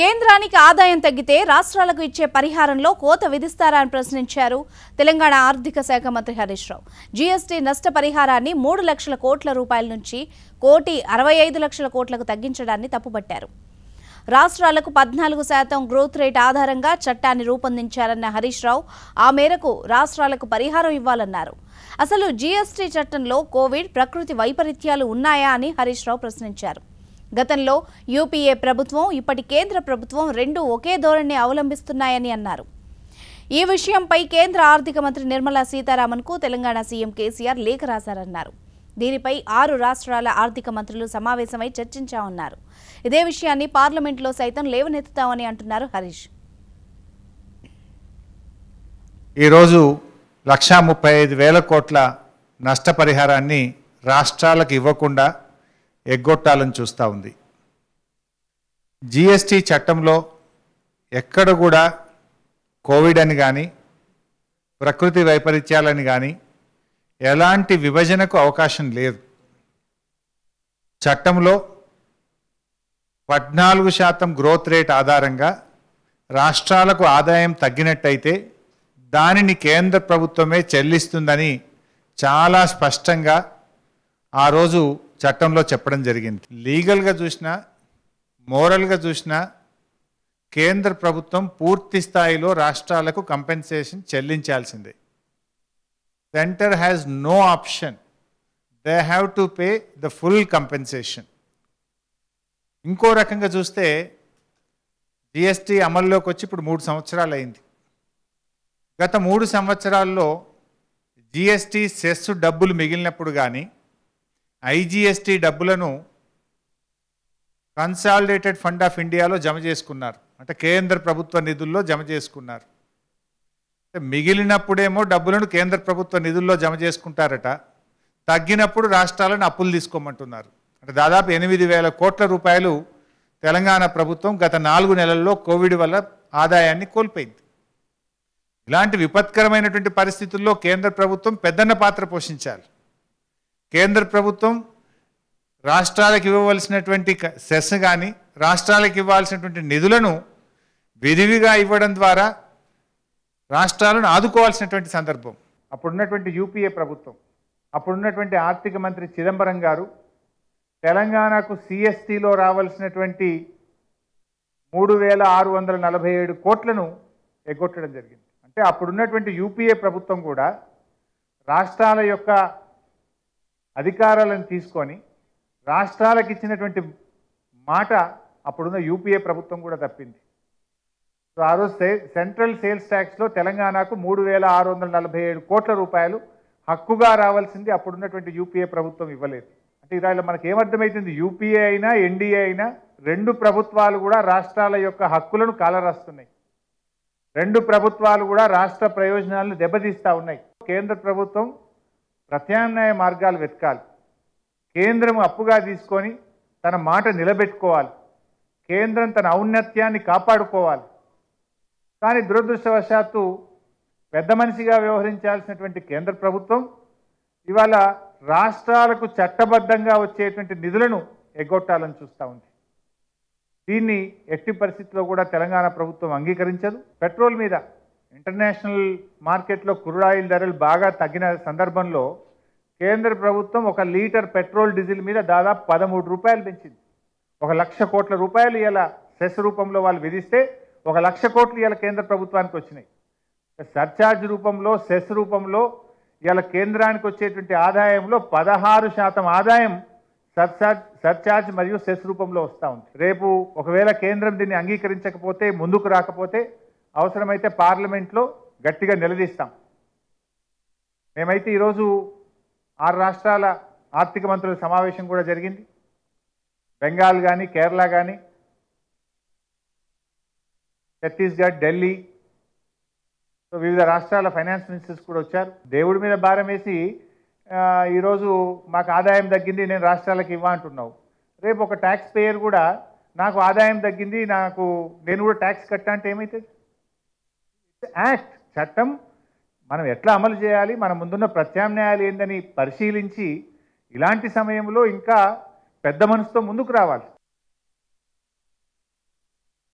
కేంద్రానికి ఆదాయం తగ్గితే రాష్ట్రాలకు ఇచ్చే పరిహారంలో కోత విధిస్తారా అని ప్రశ్నించారు తెలంగాణ ఆర్థిక శాఖ మంత్రి హరీష్ రావు జీఎస్టీ నష్టపరిహారాన్ని మూడు లక్షల కోట్ల రూపాయల నుంచి కోటి అరవై ఐదు లక్షల కోట్లకు తగ్గించడాన్ని తప్పుపట్టారు రాష్ట్రాలకు పద్నాలుగు శాతం గ్రోత్ రేట్ ఆధారంగా చట్టాన్ని రూపొందించారన్న హరీష్ రావు ఆ మేరకు రాష్ట్రాలకు పరిహారం ఇవ్వాలన్నారు అసలు జీఎస్టీ చట్టంలో కోవిడ్ ప్రకృతి వైపరీత్యాలు ఉన్నాయా అని హరీష్ రావు ప్రశ్నించారు గతంలో యూపీఏ ప్రభుత్వం ఇప్పటి కేంద్ర ప్రభుత్వం రెండు ఒకే ధోరణి అవలంబిస్తున్నాయని అన్నారు ఈ విషయంపై కేంద్ర ఆర్థిక మంత్రి నిర్మలా సీతారామన్కు తెలంగాణ సీఎం కేసీఆర్ లేఖ రాశారన్నారు దీనిపై ఆరు రాష్ట్రాల ఆర్థిక మంత్రులు సమావేశమై చర్చించామన్నారు ఇదే విషయాన్ని పార్లమెంట్లో సైతం లేవనెత్తుతామని అంటున్నారు హరీష్ ఈరోజు లక్షా ముప్పై ఐదు వేల కోట్ల నష్టపరిహారాన్ని రాష్ట్రాలకు ఇవ్వకుండా ఎగ్గొట్టాలని చూస్తూ ఉంది జిఎస్టీ చట్టంలో ఎక్కడ కూడా కోవిడ్ అని కానీ ప్రకృతి వైపరీత్యాలని కానీ ఎలాంటి విభజనకు అవకాశం లేదు చట్టంలో పద్నాలుగు శాతం గ్రోత్ రేట్ ఆధారంగా రాష్ట్రాలకు ఆదాయం తగ్గినట్టయితే దానిని కేంద్ర ప్రభుత్వమే చెల్లిస్తుందని చాలా స్పష్టంగా ఆ రోజు చట్టంలో చెప్పడం జరిగింది లీగల్గా చూసినా మోరల్గా చూసినా కేంద్ర ప్రభుత్వం పూర్తి స్థాయిలో రాష్ట్రాలకు కంపెన్సేషన్ చెల్లించాల్సిందే centre has no option they have to pay the full compensation ఇంకో రకంగా చూస్తే జిఎస్టీ అమల్లోకి వచ్చి ఇప్పుడు మూడు సంవత్సరాలు అయింది గత మూడు సంవత్సరాల్లో జిఎస్టీ సెస్ డబ్బులు మిగిలినప్పుడు కానీ ఐజీఎస్టీ డబ్బులను కన్సాలిడేటెడ్ ఫండ్ ఆఫ్ ఇండియాలో జమ చేసుకున్నారు అంటే కేంద్ర ప్రభుత్వ నిధుల్లో జమ చేసుకున్నారు అంటే మిగిలినప్పుడేమో డబ్బులను కేంద్ర ప్రభుత్వ నిధుల్లో జమ చేసుకుంటారట తగ్గినప్పుడు రాష్ట్రాలను అప్పులు తీసుకోమంటున్నారు అంటే దాదాపు ఎనిమిది వేల కోట్ల రూపాయలు తెలంగాణ ప్రభుత్వం గత నాలుగు నెలల్లో కోవిడ్ వల్ల ఆదాయాన్ని కోల్పోయింది ఇలాంటి విపత్కరమైనటువంటి పరిస్థితుల్లో కేంద్ర ప్రభుత్వం పెద్దన్న పాత్ర పోషించాలి కేంద్ర ప్రభుత్వం రాష్ట్రాలకు ఇవ్వవలసినటువంటి సెస్ కానీ రాష్ట్రాలకు ఇవ్వాల్సినటువంటి నిధులను విధివిగా ఇవ్వడం ద్వారా రాష్ట్రాలను ఆదుకోవాల్సినటువంటి సందర్భం అప్పుడున్నటువంటి యూపీఏ ప్రభుత్వం అప్పుడున్నటువంటి ఆర్థిక మంత్రి చిదంబరం గారు తెలంగాణకు సిఎస్టీలో రావాల్సినటువంటి మూడు వేల ఆరు వందల నలభై ఏడు కోట్లను ఎగ్గొట్టడం జరిగింది అంటే అప్పుడున్నటువంటి యూపీఏ ప్రభుత్వం కూడా రాష్ట్రాల యొక్క అధికారాలను తీసుకొని రాష్ట్రాలకు ఇచ్చినటువంటి మాట అప్పుడున్న యూపీఏ ప్రభుత్వం కూడా తప్పింది సో ఆ రోజు సెంట్రల్ సేల్స్ ట్యాక్స్లో తెలంగాణకు మూడు వేల ఆరు వందల నలభై ఏడు కోట్ల రూపాయలు హక్కుగా రావాల్సింది అప్పుడున్నటువంటి యూపీఏ ప్రభుత్వం ఇవ్వలేదు అంటే ఇలా మనకి ఏమర్థమవుతుంది యూపీఏ అయినా ఎన్డీఏ అయినా రెండు ప్రభుత్వాలు కూడా రాష్ట్రాల యొక్క హక్కులను కాలరాస్తున్నాయి రెండు ప్రభుత్వాలు కూడా రాష్ట్ర ప్రయోజనాలను దెబ్బతీస్తూ ఉన్నాయి కేంద్ర ప్రభుత్వం ప్రత్యామ్నాయ మార్గాలు వెతకాలి కేంద్రం అప్పుగా తీసుకొని తన మాట నిలబెట్టుకోవాలి కేంద్రం తన ఔన్నత్యాన్ని కాపాడుకోవాలి కానీ దురదృష్టవశాత్తు పెద్ద మనిషిగా వ్యవహరించాల్సినటువంటి కేంద్ర ప్రభుత్వం ఇవాళ రాష్ట్రాలకు చట్టబద్ధంగా వచ్చేటువంటి నిధులను ఎగ్గొట్టాలని చూస్తూ ఉంది దీన్ని ఎట్టి పరిస్థితిలో కూడా తెలంగాణ ప్రభుత్వం అంగీకరించదు పెట్రోల్ మీద ఇంటర్నేషనల్ మార్కెట్లో క్రూడ్ ఆయిల్ ధరలు బాగా తగ్గిన సందర్భంలో కేంద్ర ప్రభుత్వం ఒక లీటర్ పెట్రోల్ డీజిల్ మీద దాదాపు పదమూడు రూపాయలు పెంచింది ఒక లక్ష కోట్ల రూపాయలు ఇలా సెస్ రూపంలో వాళ్ళు విధిస్తే ఒక లక్ష కోట్లు ఇలా కేంద్ర ప్రభుత్వానికి వచ్చినాయి సర్ఛార్జ్ రూపంలో సెస్ రూపంలో ఇలా కేంద్రానికి వచ్చేటువంటి ఆదాయంలో పదహారు శాతం ఆదాయం సర్చార్జ్ సర్ఛార్జ్ మరియు సెస్ రూపంలో వస్తూ ఉంది రేపు ఒకవేళ కేంద్రం దీన్ని అంగీకరించకపోతే ముందుకు రాకపోతే అవసరమైతే పార్లమెంట్లో గట్టిగా నిలదీస్తాం మేమైతే ఈరోజు ఆరు రాష్ట్రాల ఆర్థిక మంత్రుల సమావేశం కూడా జరిగింది బెంగాల్ కానీ కేరళ కానీ ఛత్తీస్గఢ్ ఢిల్లీ సో వివిధ రాష్ట్రాల ఫైనాన్స్ మినిస్టర్స్ కూడా వచ్చారు దేవుడి మీద భారం వేసి ఈరోజు మాకు ఆదాయం తగ్గింది నేను రాష్ట్రాలకు ఇవ్వ అంటున్నావు రేపు ఒక ట్యాక్స్ పేయర్ కూడా నాకు ఆదాయం తగ్గింది నాకు నేను కూడా ట్యాక్స్ కట్టా అంటే ఏమవుతుంది యాక్ట్ చట్టం మనం ఎట్లా అమలు చేయాలి మన ముందున్న ప్రత్యామ్నాయాలు ఏందని పరిశీలించి ఇలాంటి సమయంలో ఇంకా పెద్ద మనసుతో ముందుకు రావాలి